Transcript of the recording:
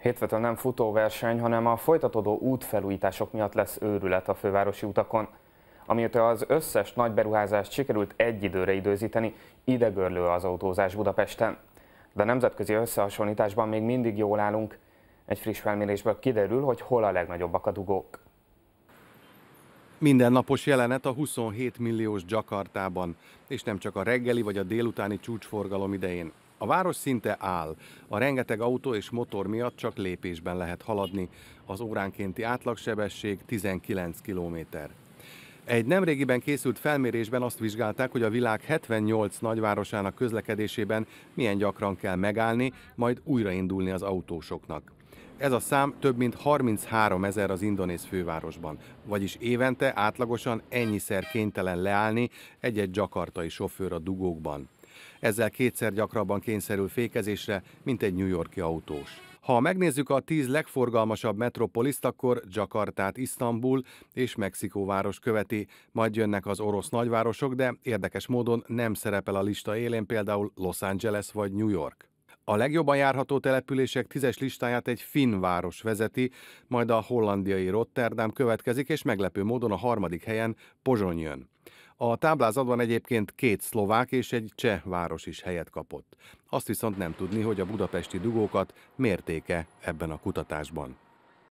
Hétfőtől nem futóverseny, hanem a folytatódó útfelújítások miatt lesz őrület a fővárosi utakon. Amióta az összes nagy beruházást sikerült egy időre időzíteni, idegörlő az autózás Budapesten. De nemzetközi összehasonlításban még mindig jól állunk. Egy friss felmérésből kiderül, hogy hol a legnagyobbak a dugók. Mindennapos jelenet a 27 milliós Jakartában, és nem csak a reggeli vagy a délutáni csúcsforgalom idején. A város szinte áll. A rengeteg autó és motor miatt csak lépésben lehet haladni. Az óránkénti átlagsebesség 19 kilométer. Egy nemrégiben készült felmérésben azt vizsgálták, hogy a világ 78 nagyvárosának közlekedésében milyen gyakran kell megállni, majd újraindulni az autósoknak. Ez a szám több mint 33 ezer az indonéz fővárosban, vagyis évente átlagosan ennyiszer kénytelen leállni egy-egy jakartai sofőr a dugókban. Ezzel kétszer gyakrabban kényszerül fékezésre, mint egy New Yorki autós. Ha megnézzük a tíz legforgalmasabb metropoliszt, akkor Jakartát, Isztambul és Mexikóváros követi, majd jönnek az orosz nagyvárosok, de érdekes módon nem szerepel a lista élén például Los Angeles vagy New York. A legjobban járható települések tízes listáját egy finn város vezeti, majd a hollandiai Rotterdam következik, és meglepő módon a harmadik helyen Pozsony jön. A táblázatban egyébként két szlovák és egy cseh város is helyet kapott. Azt viszont nem tudni, hogy a budapesti dugókat mértéke ebben a kutatásban.